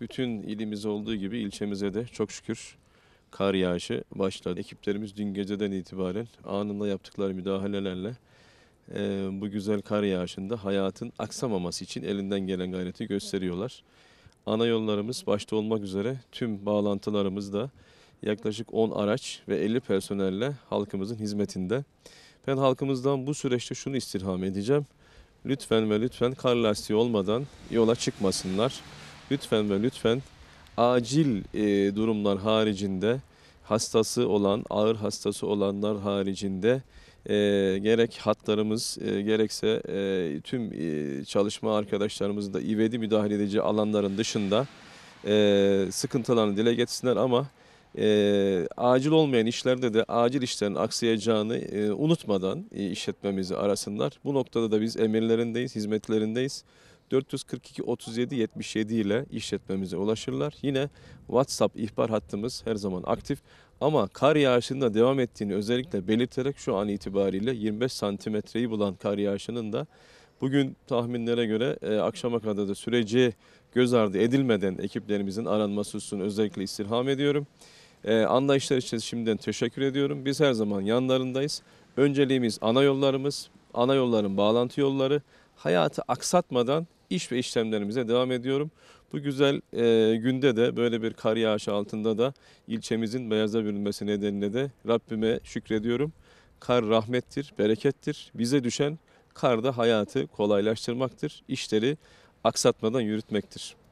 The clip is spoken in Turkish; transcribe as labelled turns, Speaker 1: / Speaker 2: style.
Speaker 1: Bütün ilimiz olduğu gibi ilçemize de çok şükür kar yağışı başladı. Ekiplerimiz dün geceden itibaren anında yaptıkları müdahalelerle e, bu güzel kar yağışında hayatın aksamaması için elinden gelen gayreti gösteriyorlar. Ana yollarımız başta olmak üzere tüm bağlantılarımızda yaklaşık 10 araç ve 50 personelle halkımızın hizmetinde. Ben halkımızdan bu süreçte şunu istirham edeceğim. Lütfen ve lütfen kar lastiği olmadan yola çıkmasınlar lütfen ve lütfen acil e, durumlar haricinde hastası olan, ağır hastası olanlar haricinde e, gerek hatlarımız e, gerekse e, tüm e, çalışma arkadaşlarımız da ivedi müdahale edici alanların dışında e, sıkıntılarını dile getirsinler ama e, acil olmayan işlerde de acil işlerin aksayacağını e, unutmadan e, işletmemizi arasınlar. Bu noktada da biz emirlerindeyiz, hizmetlerindeyiz. 442 37 77 ile işletmemize ulaşırlar. Yine WhatsApp ihbar hattımız her zaman aktif. Ama kar yağışında devam ettiğini özellikle belirterek şu an itibariyle 25 santimetreyi bulan kar yağışının da bugün tahminlere göre e, akşama kadar da süreci göz ardı edilmeden ekiplerimizin aranması hususunu özellikle istirham ediyorum. E, anlayışlar için şimdiden teşekkür ediyorum. Biz her zaman yanlarındayız. Önceliğimiz ana yollarımız, ana yolların bağlantı yolları hayatı aksatmadan iş ve işlemlerimize devam ediyorum. Bu güzel e, günde de böyle bir kar yağışı altında da ilçemizin beyaza bürünmesi nedeniyle de Rabbime şükrediyorum. Kar rahmettir, berekettir. Bize düşen kar da hayatı kolaylaştırmaktır, işleri aksatmadan yürütmektir.